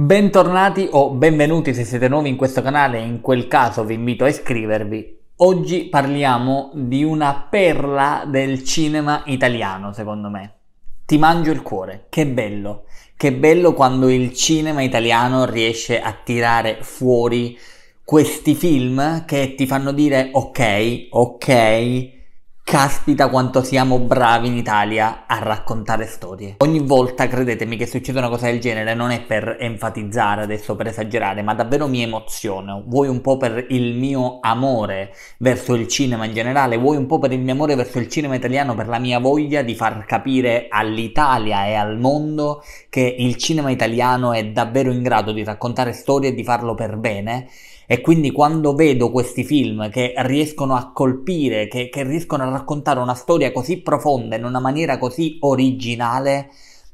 Bentornati o benvenuti se siete nuovi in questo canale, in quel caso vi invito a iscrivervi. Oggi parliamo di una perla del cinema italiano, secondo me. Ti mangio il cuore, che bello, che bello quando il cinema italiano riesce a tirare fuori questi film che ti fanno dire ok, ok, Caspita quanto siamo bravi in Italia a raccontare storie. Ogni volta, credetemi, che succede una cosa del genere, non è per enfatizzare adesso, per esagerare, ma davvero mi emoziono. Vuoi un po' per il mio amore verso il cinema in generale, vuoi un po' per il mio amore verso il cinema italiano, per la mia voglia di far capire all'Italia e al mondo che il cinema italiano è davvero in grado di raccontare storie e di farlo per bene e quindi quando vedo questi film che riescono a colpire, che, che riescono a raccontare una storia così profonda in una maniera così originale,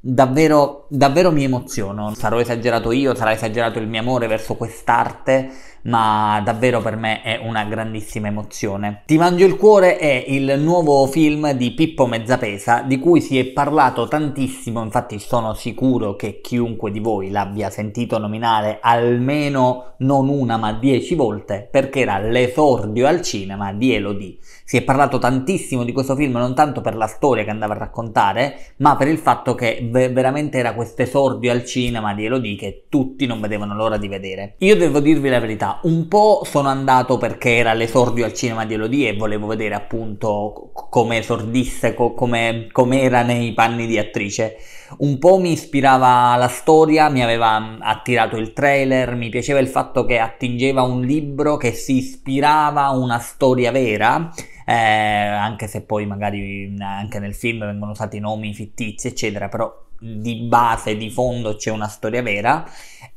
davvero, davvero mi emoziono. Sarò esagerato io, sarà esagerato il mio amore verso quest'arte, ma davvero per me è una grandissima emozione. Ti mangio il cuore è il nuovo film di Pippo Mezzapesa di cui si è parlato tantissimo, infatti sono sicuro che chiunque di voi l'abbia sentito nominare almeno non una ma dieci volte perché era l'esordio al cinema di Elodie si è parlato tantissimo di questo film non tanto per la storia che andava a raccontare, ma per il fatto che veramente era questo esordio al cinema di Elodie che tutti non vedevano l'ora di vedere. Io devo dirvi la verità, un po' sono andato perché era l'esordio al cinema di Elodie e volevo vedere appunto come esordisse, co- come era nei panni di attrice un po' mi ispirava la storia, mi aveva mm, attirato il trailer, mi piaceva il fatto che attingeva un libro che si ispirava a una storia vera. Eh, anche se poi magari anche nel film vengono usati nomi fittizi eccetera però di base, di fondo c'è una storia vera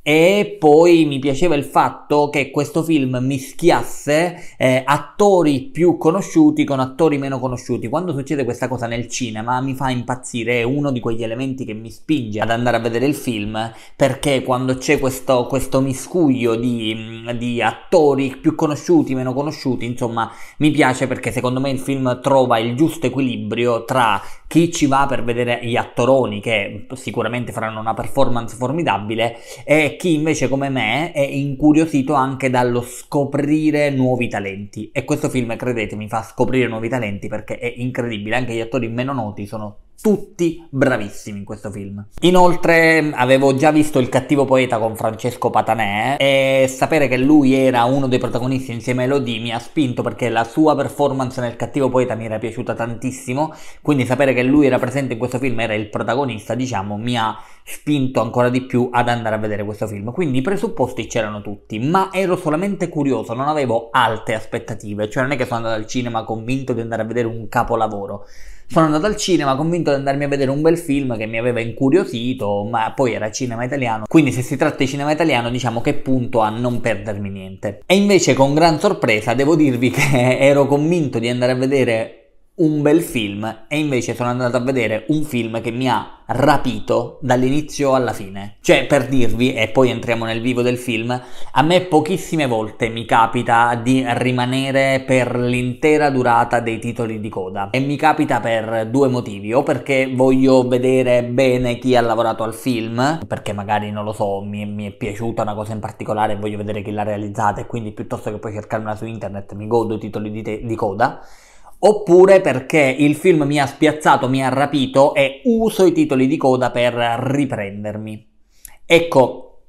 e poi mi piaceva il fatto che questo film mischiasse eh, attori più conosciuti con attori meno conosciuti. Quando succede questa cosa nel cinema mi fa impazzire, è uno di quegli elementi che mi spinge ad andare a vedere il film perché quando c'è questo, questo miscuglio di, di attori più conosciuti, meno conosciuti, insomma mi piace perché secondo me il film trova il giusto equilibrio tra chi ci va per vedere gli attoroni che sicuramente faranno una performance formidabile e chi invece come me è incuriosito anche dallo scoprire nuovi talenti. E questo film, credetemi, fa scoprire nuovi talenti perché è incredibile, anche gli attori meno noti sono tutti bravissimi in questo film. Inoltre avevo già visto Il cattivo poeta con Francesco Patanè e sapere che lui era uno dei protagonisti insieme a Elodie mi ha spinto perché la sua performance nel cattivo poeta mi era piaciuta tantissimo, quindi sapere che lui era presente in questo film era il protagonista, diciamo, mi ha spinto ancora di più ad andare a vedere questo film. Quindi i presupposti c'erano tutti, ma ero solamente curioso, non avevo alte aspettative, cioè non è che sono andato al cinema convinto di andare a vedere un capolavoro. Sono andato al cinema convinto di andarmi a vedere un bel film che mi aveva incuriosito, ma poi era cinema italiano, quindi se si tratta di cinema italiano diciamo che punto a non perdermi niente. E invece con gran sorpresa devo dirvi che ero convinto di andare a vedere un bel film e invece sono andato a vedere un film che mi ha rapito dall'inizio alla fine. Cioè, per dirvi, e poi entriamo nel vivo del film, a me pochissime volte mi capita di rimanere per l'intera durata dei titoli di coda. E mi capita per due motivi, o perché voglio vedere bene chi ha lavorato al film, perché magari non lo so, mi, mi è piaciuta una cosa in particolare e voglio vedere chi l'ha realizzata e quindi piuttosto che poi cercarmela su internet mi godo i titoli di, te- di coda oppure perché il film mi ha spiazzato, mi ha rapito e uso i titoli di coda per riprendermi. Ecco,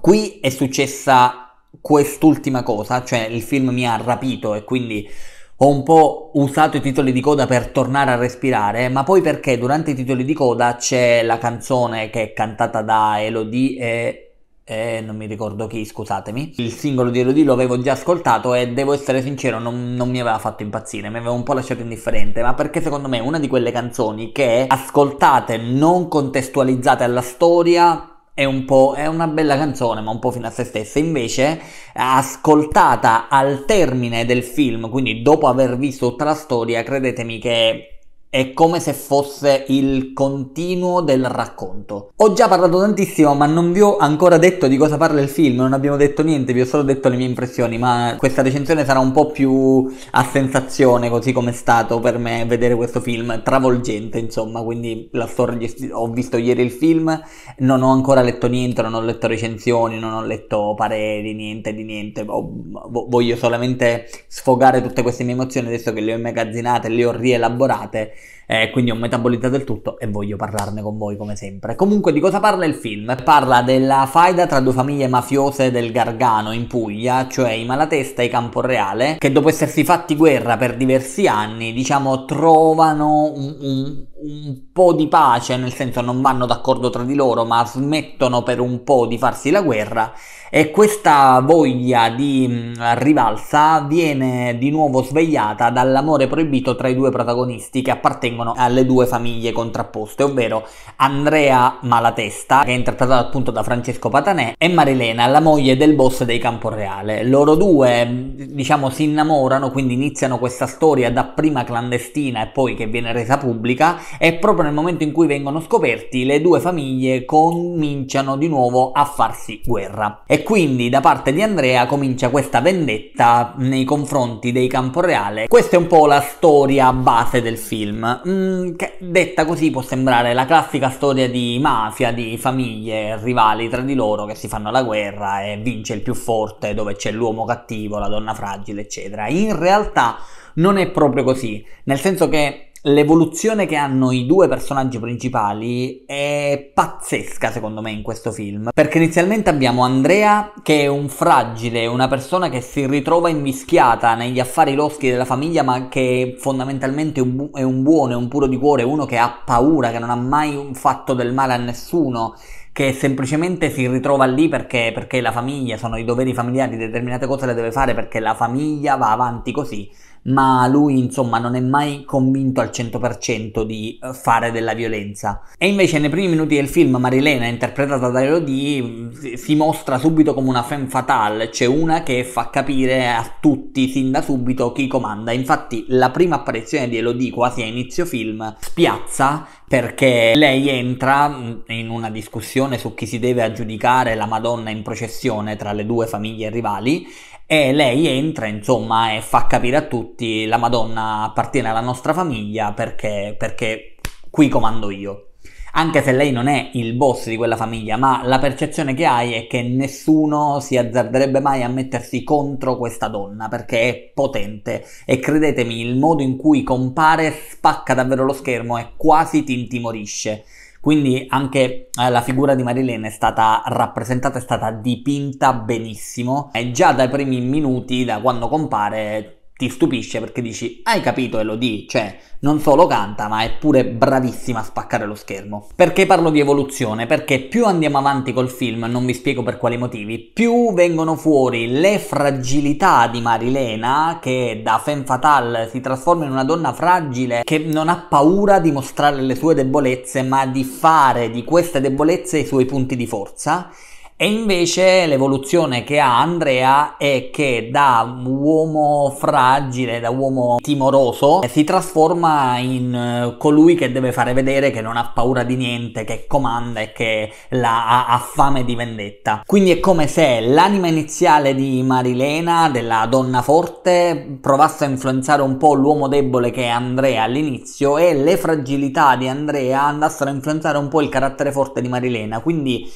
qui è successa quest'ultima cosa, cioè il film mi ha rapito e quindi ho un po' usato i titoli di coda per tornare a respirare, ma poi perché durante i titoli di coda c'è la canzone che è cantata da Elodie e eh, non mi ricordo chi, scusatemi. Il singolo di Elodie lo avevo già ascoltato e devo essere sincero, non, non, mi aveva fatto impazzire, mi aveva un po' lasciato indifferente, ma perché secondo me è una di quelle canzoni che ascoltate, non contestualizzate alla storia, è un po' è una bella canzone, ma un po' fino a se stessa. Invece, ascoltata al termine del film, quindi dopo aver visto tutta la storia, credetemi che è come se fosse il continuo del racconto. Ho già parlato tantissimo, ma non vi ho ancora detto di cosa parla il film, non abbiamo detto niente, vi ho solo detto le mie impressioni, ma questa recensione sarà un po' più a sensazione, così come è stato per me vedere questo film, travolgente, insomma, quindi la storia, ho visto ieri il film, non ho ancora letto niente, non ho letto recensioni, non ho letto pareri, niente di niente, voglio solamente sfogare tutte queste mie emozioni adesso che le ho immagazzinate, le ho rielaborate eh, quindi ho metabolizzato il tutto e voglio parlarne con voi come sempre. Comunque di cosa parla il film? Parla della faida tra due famiglie mafiose del Gargano in Puglia, cioè i Malatesta e i Camporreale, che dopo essersi fatti guerra per diversi anni, diciamo, trovano un, un un po' di pace, nel senso non vanno d'accordo tra di loro, ma smettono per un po' di farsi la guerra e questa voglia di mm, rivalsa viene di nuovo svegliata dall'amore proibito tra i due protagonisti che appartengono alle due famiglie contrapposte, ovvero Andrea Malatesta, che è interpretato appunto da Francesco Patanè, e Marilena, la moglie del boss dei Camporreale. Loro due, mm, diciamo, si innamorano, quindi iniziano questa storia dapprima clandestina e poi che viene resa pubblica e proprio nel momento in cui vengono scoperti le due famiglie cominciano di nuovo a farsi guerra. E quindi da parte di Andrea comincia questa vendetta nei confronti dei Camporeale. Questa è un po' la storia base del film, mm, che detta così può sembrare la classica storia di mafia, di famiglie rivali tra di loro che si fanno la guerra e vince il più forte dove c'è l'uomo cattivo, la donna fragile, eccetera. In realtà non è proprio così, nel senso che l'evoluzione che hanno i due personaggi principali è pazzesca secondo me in questo film, perché inizialmente abbiamo Andrea che è un fragile, una persona che si ritrova invischiata negli affari loschi della famiglia, ma che fondamentalmente è un, bu- è un buono, è un puro di cuore, uno che ha paura, che non ha mai fatto del male a nessuno che semplicemente si ritrova lì perché, perché la famiglia, sono i doveri familiari, determinate cose le deve fare perché la famiglia va avanti così ma lui insomma non è mai convinto al 100% di eh, fare della violenza. E invece nei primi minuti del film Marilena, interpretata da Elodie, si mostra subito come una femme fatale, c'è cioè una che fa capire a tutti sin da subito chi comanda. Infatti la prima apparizione di Elodie quasi a inizio film spiazza perché lei entra mm, in una discussione su chi si deve aggiudicare la Madonna in processione tra le due famiglie rivali e lei entra insomma e fa capire a tutti la Madonna appartiene alla nostra famiglia perché, perché qui comando io anche se lei non è il boss di quella famiglia, ma la percezione che hai è che nessuno si azzarderebbe mai a mettersi contro questa donna perché è potente e credetemi, il modo in cui compare spacca davvero lo schermo e quasi ti intimorisce. Quindi anche eh, la figura di Marilyn è stata rappresentata, è stata dipinta benissimo e già dai primi minuti, da quando compare, ti stupisce perché dici hai capito Elodie, cioè non solo canta ma è pure bravissima a spaccare lo schermo. Perché parlo di evoluzione? Perché più andiamo avanti col film, non vi spiego per quali motivi, più vengono fuori le fragilità di Marilena che da femme fatale si trasforma in una donna fragile che non ha paura di mostrare le sue debolezze ma di fare di queste debolezze i suoi punti di forza e invece l'evoluzione che ha Andrea è che da uomo fragile, da uomo timoroso, eh, si trasforma in eh, colui che deve fare vedere che non ha paura di niente, che comanda e che la, ha, fame di vendetta. Quindi è come se l'anima iniziale di Marilena, della donna forte, provasse a influenzare un po' l'uomo debole che è Andrea all'inizio e le fragilità di Andrea andassero a influenzare un po' il carattere forte di Marilena. Quindi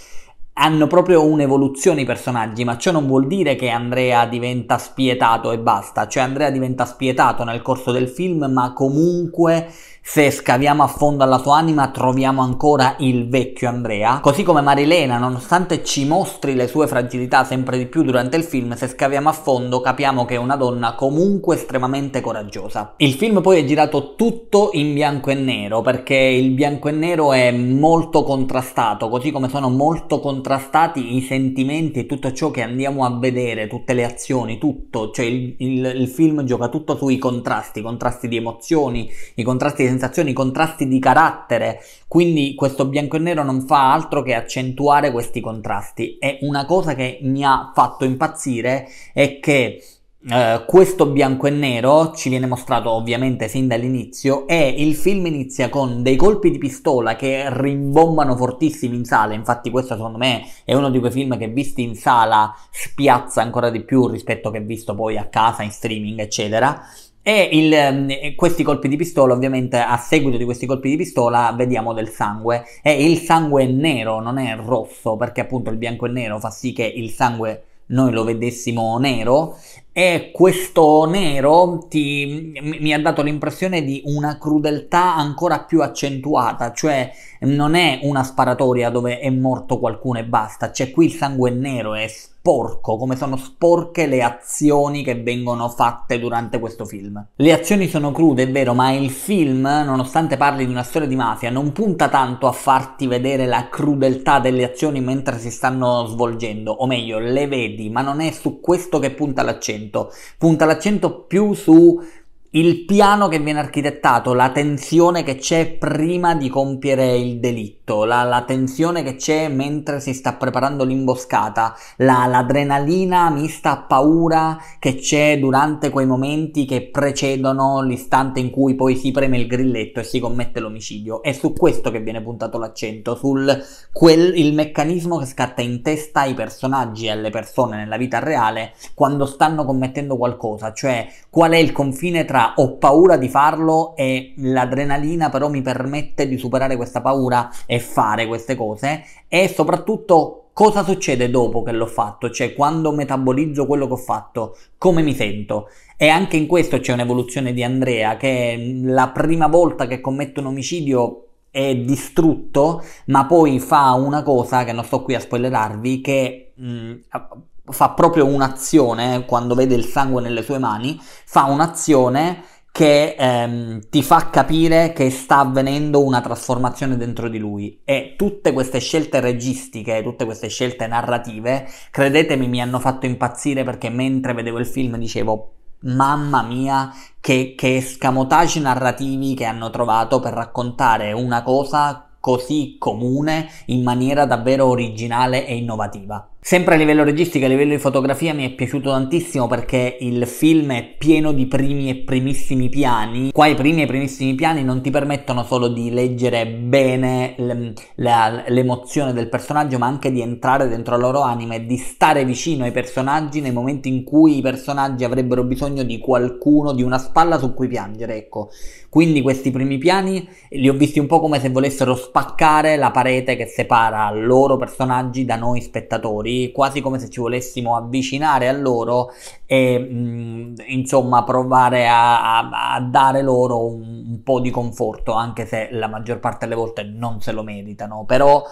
hanno proprio un'evoluzione i personaggi, ma ciò non vuol dire che Andrea diventa spietato e basta, cioè Andrea diventa spietato nel corso del film, ma comunque se scaviamo a fondo alla sua anima troviamo ancora il vecchio Andrea, così come Marilena, nonostante ci mostri le sue fragilità sempre di più durante il film, se scaviamo a fondo capiamo che è una donna comunque estremamente coraggiosa. Il film poi è girato tutto in bianco e nero, perché il bianco e nero è molto contrastato, così come sono molto contrastati contrastati i sentimenti e tutto ciò che andiamo a vedere, tutte le azioni, tutto, cioè il, il, il, film gioca tutto sui contrasti, i contrasti di emozioni, i contrasti di sensazioni, i contrasti di carattere, quindi questo bianco e nero non fa altro che accentuare questi contrasti e una cosa che mi ha fatto impazzire è che eh, questo bianco e nero ci viene mostrato ovviamente sin dall'inizio e il film inizia con dei colpi di pistola che rimbombano fortissimi in sala, infatti questo secondo me è uno di quei film che visti in sala spiazza ancora di più rispetto che visto poi a casa in streaming eccetera. E il, mm, questi colpi di pistola, ovviamente, a seguito di questi colpi di pistola, vediamo del sangue. E il sangue è nero, non è rosso, perché appunto il bianco e nero fa sì che il sangue noi lo vedessimo nero e questo nero ti, mi ha dato l'impressione di una crudeltà ancora più accentuata, cioè non è una sparatoria dove è morto qualcuno e basta, c'è qui il sangue nero, è sporco, come sono sporche le azioni che vengono fatte durante questo film. Le azioni sono crude, è vero, ma il film, nonostante parli di una storia di mafia, non punta tanto a farti vedere la crudeltà delle azioni mentre si stanno svolgendo, o meglio, le vedi, ma non è su questo che punta l'accento. Punta l'accento più su il piano che viene architettato, la tensione che c'è prima di compiere il delitto, la, la tensione che c'è mentre si sta preparando l'imboscata, la, l'adrenalina mista a paura che c'è durante quei momenti che precedono l'istante in cui poi si preme il grilletto e si commette l'omicidio. È su questo che viene puntato l'accento, sul quel, il meccanismo che scatta in testa ai personaggi e alle persone nella vita reale quando stanno commettendo qualcosa, cioè qual è il confine tra tra ho paura di farlo e l'adrenalina però mi permette di superare questa paura e fare queste cose e soprattutto cosa succede dopo che l'ho fatto, cioè quando metabolizzo quello che ho fatto, come mi sento. E anche in questo c'è un'evoluzione di Andrea che la prima volta che commette un omicidio è distrutto, ma poi fa una cosa che non sto qui a spoilerarvi che mh, mm, fa proprio un'azione, quando vede il sangue nelle sue mani, fa un'azione che ehm, ti fa capire che sta avvenendo una trasformazione dentro di lui e tutte queste scelte registiche, tutte queste scelte narrative, credetemi, mi hanno fatto impazzire perché mentre vedevo il film dicevo mamma mia che, che escamotaggi narrativi che hanno trovato per raccontare una cosa così comune in maniera davvero originale e innovativa. Sempre a livello registico, a livello di fotografia mi è piaciuto tantissimo perché il film è pieno di primi e primissimi piani. Qua i primi e primissimi piani non ti permettono solo di leggere bene l'emozione del personaggio, ma anche di entrare dentro la loro anima e di stare vicino ai personaggi nei momenti in cui i personaggi avrebbero bisogno di qualcuno, di una spalla su cui piangere, ecco. Quindi questi primi piani li ho visti un po' come se volessero spaccare la parete che separa loro personaggi da noi spettatori noi, quasi come se ci volessimo avvicinare a loro e mh, mm, insomma provare a, a, a dare loro un, un po' di conforto, anche se la maggior parte delle volte non se lo meritano, però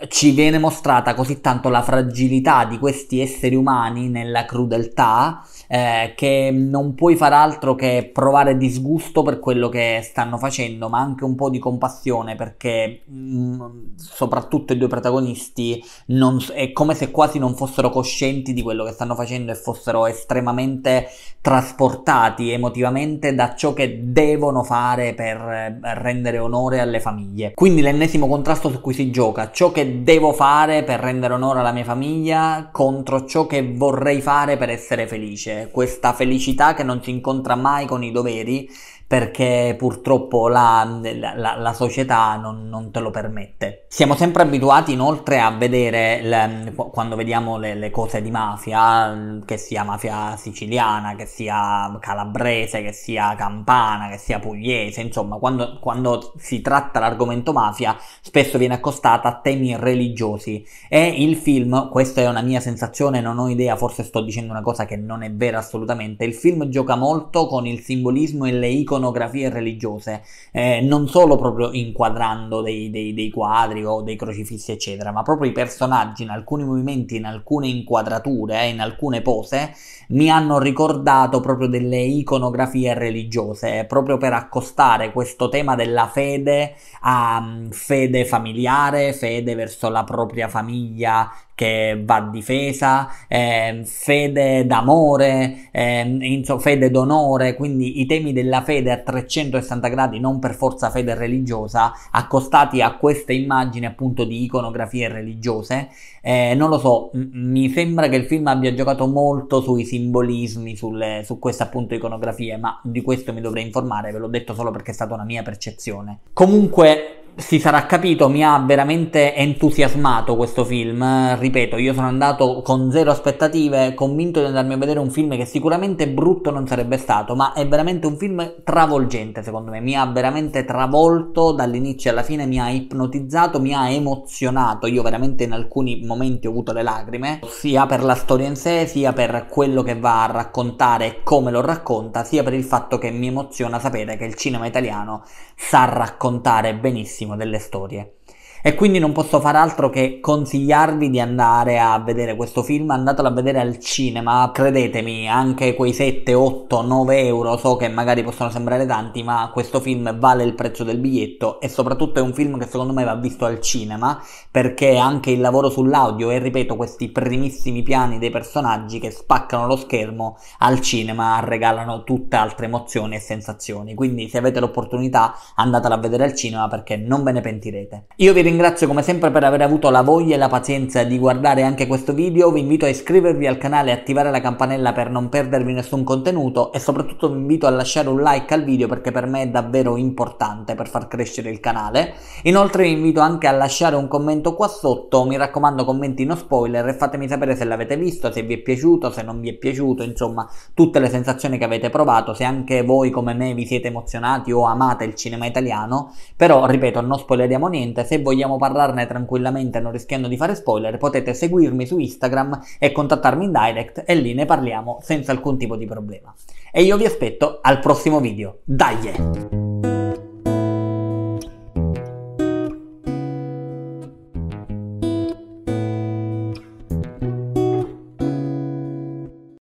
eh, ci viene mostrata così tanto la fragilità di questi esseri umani nella crudeltà eh, che non puoi far altro che provare disgusto per quello che stanno facendo, ma anche un po' di compassione perché mh, mm, soprattutto i due protagonisti non, è come se quasi non fossero coscienti di quello che stanno facendo e fossero estremamente trasportati emotivamente da ciò che devono fare per eh, rendere onore alle famiglie. Quindi l'ennesimo contrasto su cui si gioca, ciò che devo fare per rendere onore alla mia famiglia contro ciò che vorrei fare per essere felice questa felicità che non si incontra mai con i doveri perché purtroppo la, la, la società non, non, te lo permette. Siamo sempre abituati inoltre a vedere, le, quando vediamo le, le, cose di mafia, che sia mafia siciliana, che sia calabrese, che sia campana, che sia pugliese, insomma, quando, quando si tratta l'argomento mafia spesso viene accostata a temi religiosi e il film, questa è una mia sensazione, non ho idea, forse sto dicendo una cosa che non è vera assolutamente, il film gioca molto con il simbolismo e le icone iconografie religiose, eh, non solo proprio inquadrando dei, dei, dei, quadri o dei crocifissi, eccetera, ma proprio i personaggi in alcuni movimenti, in alcune inquadrature, eh, in alcune pose, mi hanno ricordato proprio delle iconografie religiose, proprio per accostare questo tema della fede a um, fede familiare, fede verso la propria famiglia, che va difesa, eh, fede d'amore, eh, fede d'onore, quindi i temi della fede a 360 gradi, non per forza fede religiosa, accostati a queste immagini appunto di iconografie religiose. Eh, non lo so, m- mi sembra che il film abbia giocato molto sui simbolismi, sulle, su queste appunto iconografie, ma di questo mi dovrei informare, ve l'ho detto solo perché è stata una mia percezione. Comunque si sarà capito, mi ha veramente entusiasmato questo film. Ripeto, io sono andato con zero aspettative, convinto di andarmi a vedere un film che sicuramente brutto non sarebbe stato, ma è veramente un film travolgente secondo me. Mi ha veramente travolto dall'inizio alla fine, mi ha ipnotizzato, mi ha emozionato. Io veramente in alcuni momenti ho avuto le lacrime, sia per la storia in sé, sia per quello che va a raccontare e come lo racconta, sia per il fatto che mi emoziona sapere che il cinema italiano sa raccontare benissimo delle storie e quindi non posso far altro che consigliarvi di andare a vedere questo film, andatelo a vedere al cinema, credetemi, anche quei 7, 8, 9 euro so che magari possono sembrare tanti, ma questo film vale il prezzo del biglietto e soprattutto è un film che secondo me va visto al cinema perché anche il lavoro sull'audio e ripeto questi primissimi piani dei personaggi che spaccano lo schermo al cinema regalano tutte altre emozioni e sensazioni, quindi se avete l'opportunità andatela a vedere al cinema perché non ve ne pentirete. Io vi ringrazio come sempre per aver avuto la voglia e la pazienza di guardare anche questo video, vi invito a iscrivervi al canale e attivare la campanella per non perdervi nessun contenuto e soprattutto vi invito a lasciare un like al video perché per me è davvero importante per far crescere il canale. Inoltre vi invito anche a lasciare un commento qua sotto, mi raccomando commenti no spoiler e fatemi sapere se l'avete visto, se vi è piaciuto, se non vi è piaciuto, insomma tutte le sensazioni che avete provato, se anche voi come me vi siete emozionati o amate il cinema italiano, però ripeto non spoileriamo niente, se voglio vogliamo parlarne tranquillamente non rischiando di fare spoiler, potete seguirmi su Instagram e contattarmi in direct e lì ne parliamo senza alcun tipo di problema. E io vi aspetto al prossimo video. Dai!